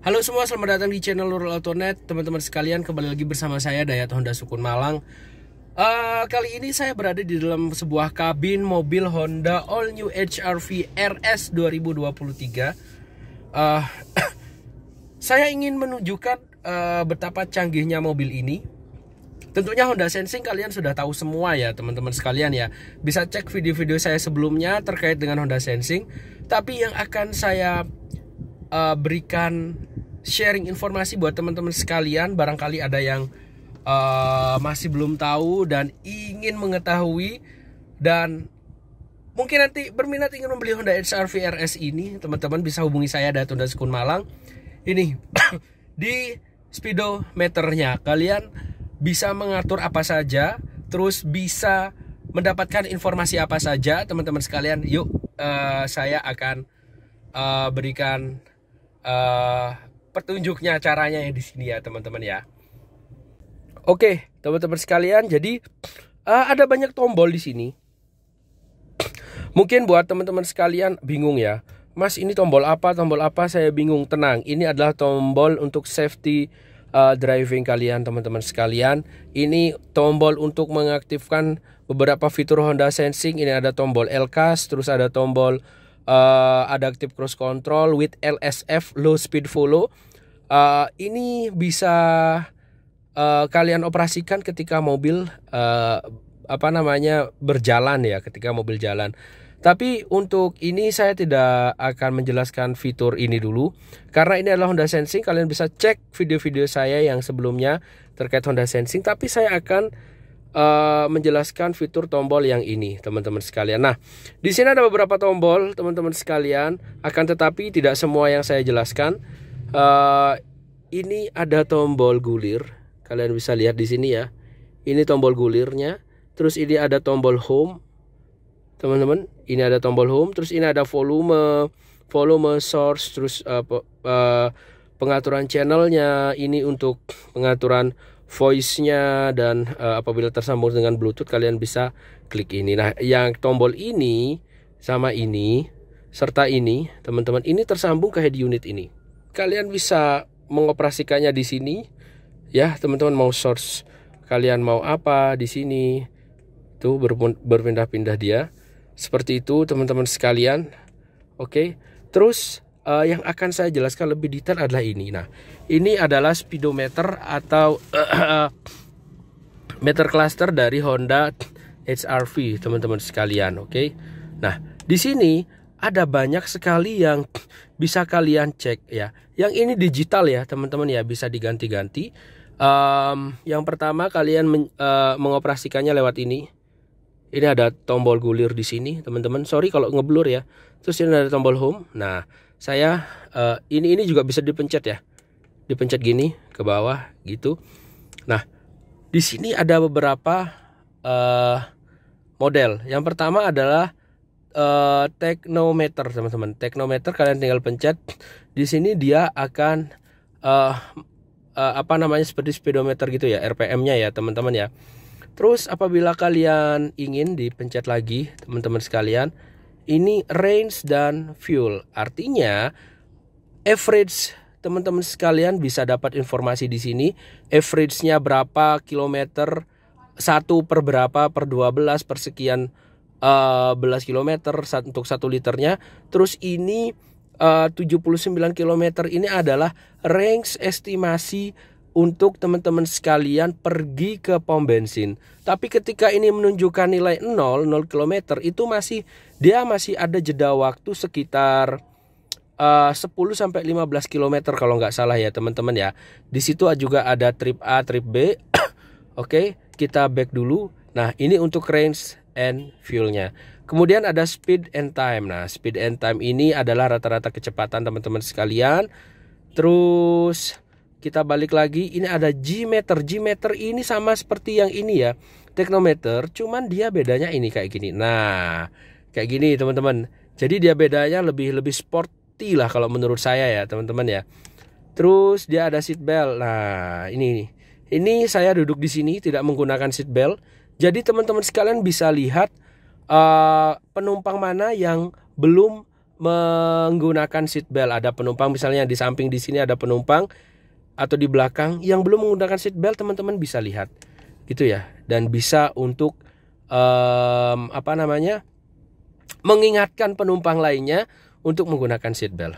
Halo semua, selamat datang di channel Rural Autonet Teman-teman sekalian, kembali lagi bersama saya Dayat Honda Sukun Malang uh, Kali ini saya berada di dalam sebuah kabin mobil Honda All New HRV RS 2023 uh, Saya ingin menunjukkan uh, betapa canggihnya mobil ini Tentunya Honda Sensing kalian sudah tahu semua ya teman-teman sekalian ya Bisa cek video-video saya sebelumnya terkait dengan Honda Sensing Tapi yang akan saya uh, berikan sharing informasi buat teman-teman sekalian. Barangkali ada yang uh, masih belum tahu dan ingin mengetahui dan mungkin nanti berminat ingin membeli Honda HR-V RS ini, teman-teman bisa hubungi saya dari Tunda sekun Malang. Ini di speedometernya kalian bisa mengatur apa saja, terus bisa mendapatkan informasi apa saja, teman-teman sekalian. Yuk, uh, saya akan uh, berikan uh, petunjuknya caranya ya di sini ya teman-teman ya. Oke teman-teman sekalian jadi uh, ada banyak tombol di sini. Mungkin buat teman-teman sekalian bingung ya. Mas ini tombol apa tombol apa saya bingung tenang ini adalah tombol untuk safety uh, driving kalian teman-teman sekalian ini tombol untuk mengaktifkan beberapa fitur Honda Sensing ini ada tombol LKS terus ada tombol uh, eh, adaptive cruise control with LSF low speed follow. Uh, ini bisa uh, kalian operasikan ketika mobil uh, apa namanya berjalan ya, ketika mobil jalan. Tapi untuk ini saya tidak akan menjelaskan fitur ini dulu karena ini adalah Honda Sensing. Kalian bisa cek video-video saya yang sebelumnya terkait Honda Sensing, tapi saya akan Eh, menjelaskan fitur tombol yang ini, teman-teman sekalian. Nah, di sini ada beberapa tombol, teman-teman sekalian. Akan tetapi tidak semua yang saya jelaskan. Uh, ini ada tombol gulir. Kalian bisa lihat di sini ya. Ini tombol gulirnya. Terus ini ada tombol home. Teman-teman, ini ada tombol home. Terus ini ada volume, volume source, terus uh, uh, pengaturan channelnya. Ini untuk pengaturan voice-nya dan uh, apabila tersambung dengan Bluetooth kalian bisa klik ini. Nah, yang tombol ini sama ini serta ini, teman-teman, ini tersambung ke head unit ini. Kalian bisa mengoperasikannya di sini ya, teman-teman mau source kalian mau apa di sini. Tuh berpindah-pindah dia. Seperti itu, teman-teman sekalian. Oke. Terus uh, yang akan saya jelaskan lebih detail adalah ini. Nah, ini adalah speedometer atau uh, meter cluster dari Honda HRV, teman-teman sekalian, oke. Okay? Nah, di sini ada banyak sekali yang bisa kalian cek ya. Yang ini digital ya, teman-teman ya, bisa diganti-ganti. Um, yang pertama kalian men, uh, mengoperasikannya lewat ini. Ini ada tombol gulir di sini, teman-teman. Sorry kalau ngeblur ya. Terus ini ada tombol home. Nah, saya uh, ini ini juga bisa dipencet ya dipencet gini ke bawah gitu nah di sini ada beberapa uh, model yang pertama adalah uh, teknometer teman-teman teknometer kalian tinggal pencet di sini dia akan uh, uh, apa namanya seperti speedometer gitu ya RPM-nya ya teman-teman ya terus apabila kalian ingin dipencet lagi teman-teman sekalian ini range dan fuel. Artinya average teman-teman sekalian bisa dapat informasi di sini average-nya berapa kilometer satu per berapa per dua belas per sekian uh, belas kilometer untuk satu liternya. Terus ini eh, uh, 79 kilometer ini adalah range estimasi untuk teman-teman sekalian pergi ke pom bensin. Tapi ketika ini menunjukkan nilai 0, 0 km itu masih dia masih ada jeda waktu sekitar eh, uh, 10 sampai 15 km kalau nggak salah ya teman-teman ya. Di situ juga ada trip A, trip B. Oke, okay, kita back dulu. Nah, ini untuk range and fuelnya. Kemudian ada speed and time. Nah, speed and time ini adalah rata-rata kecepatan teman-teman sekalian. Terus kita balik lagi ini ada G meter G meter ini sama seperti yang ini ya teknometer cuman dia bedanya ini kayak gini nah kayak gini teman-teman jadi dia bedanya lebih lebih sporty lah kalau menurut saya ya teman-teman ya terus dia ada seat belt nah ini ini saya duduk di sini tidak menggunakan seat belt jadi teman-teman sekalian bisa lihat uh, penumpang mana yang belum menggunakan seat belt ada penumpang misalnya di samping di sini ada penumpang atau di belakang yang belum menggunakan seat belt teman-teman bisa lihat gitu ya dan bisa untuk um, apa namanya mengingatkan penumpang lainnya untuk menggunakan seat belt.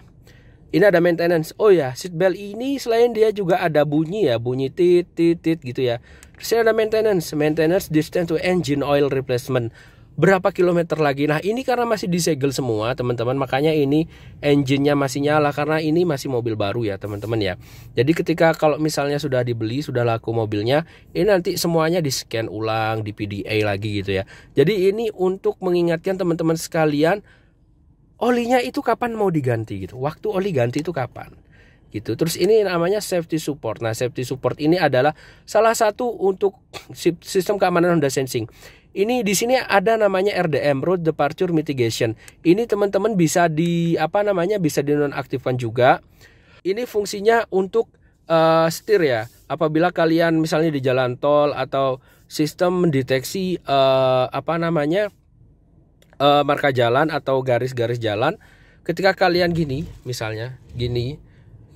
Ini ada maintenance. Oh ya, seat belt ini selain dia juga ada bunyi ya, bunyi tit tit tit gitu ya. Terus ada maintenance, maintenance distance to engine oil replacement berapa kilometer lagi. Nah ini karena masih disegel semua teman-teman makanya ini engine-nya masih nyala karena ini masih mobil baru ya teman-teman ya. Jadi ketika kalau misalnya sudah dibeli sudah laku mobilnya ini nanti semuanya di scan ulang di PDA lagi gitu ya. Jadi ini untuk mengingatkan teman-teman sekalian olinya itu kapan mau diganti gitu. Waktu oli ganti itu kapan? gitu. Terus ini namanya safety support. Nah, safety support ini adalah salah satu untuk sistem keamanan Honda Sensing. Ini di sini ada namanya RDM Road Departure Mitigation. Ini teman-teman bisa di apa namanya bisa dinonaktifkan juga. Ini fungsinya untuk uh, setir ya. Apabila kalian misalnya di jalan tol atau sistem mendeteksi uh, eh, apa namanya uh, marka jalan atau garis-garis jalan, ketika kalian gini misalnya gini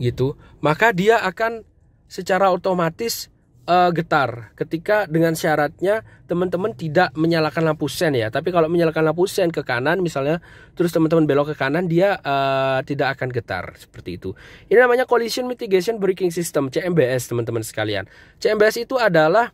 gitu, maka dia akan secara otomatis uh, getar ketika dengan syaratnya teman-teman tidak menyalakan lampu sen ya. Tapi kalau menyalakan lampu sen ke kanan misalnya, terus teman-teman belok ke kanan dia uh, tidak akan getar seperti itu. Ini namanya collision mitigation braking system (CMBS) teman-teman sekalian. CMBS itu adalah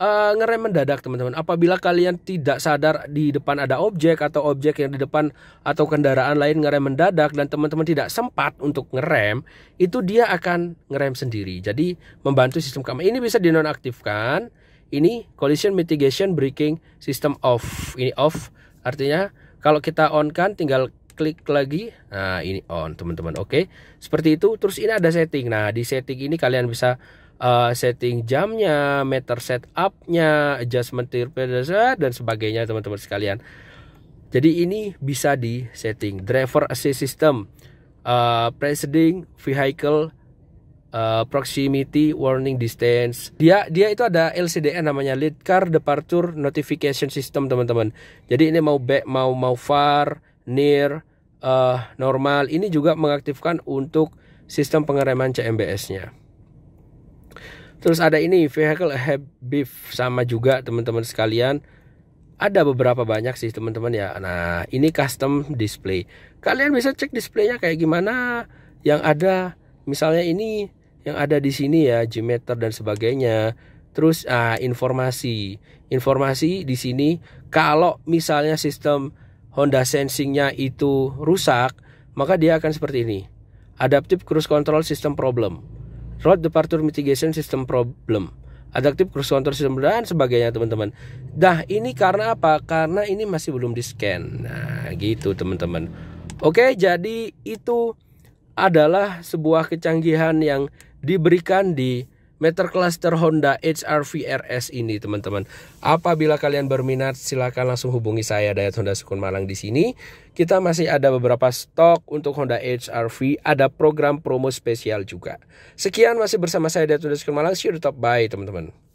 uh, ngerem mendadak teman-teman. Apabila kalian tidak sadar di depan ada objek atau objek yang di depan atau kendaraan lain ngerem mendadak dan teman-teman tidak sempat untuk ngerem, itu dia akan ngerem sendiri. Jadi membantu sistem kamera ini bisa dinonaktifkan. Ini collision mitigation braking system off. Ini off artinya kalau kita on kan tinggal klik lagi. Nah, ini on teman-teman. Oke. Seperti itu. Terus ini ada setting. Nah, di setting ini kalian bisa uh, setting jamnya, meter setupnya, adjustment tier dan sebagainya teman-teman sekalian. Jadi ini bisa di setting driver assist system, uh, eh, preceding vehicle Uh, proximity warning distance. Dia dia itu ada LCDN namanya lead car departure notification system teman-teman. Jadi ini mau back mau mau far, near, uh, normal. Ini juga mengaktifkan untuk sistem pengereman CMBS-nya. Terus ada ini vehicle beef sama juga teman-teman sekalian. Ada beberapa banyak sih teman-teman ya. Nah, ini custom display. Kalian bisa cek displaynya kayak gimana. Yang ada misalnya ini yang ada di sini ya, g-meter dan sebagainya. Terus ah, informasi. Informasi di sini kalau misalnya sistem Honda sensingnya itu rusak, maka dia akan seperti ini. Adaptive Cruise Control System Problem road departure mitigation system problem adaptive cruise control system dan sebagainya teman-teman. Dah ini karena apa? Karena ini masih belum di scan. Nah gitu teman-teman. Oke jadi itu adalah sebuah kecanggihan yang diberikan di meter cluster Honda HR-V RS ini teman-teman. Apabila kalian berminat silahkan langsung hubungi saya Dayat Honda Sukun Malang di sini. Kita masih ada beberapa stok untuk Honda HR-V, ada program promo spesial juga. Sekian masih bersama saya Dayat Honda Sukun Malang, see you the top bye teman-teman.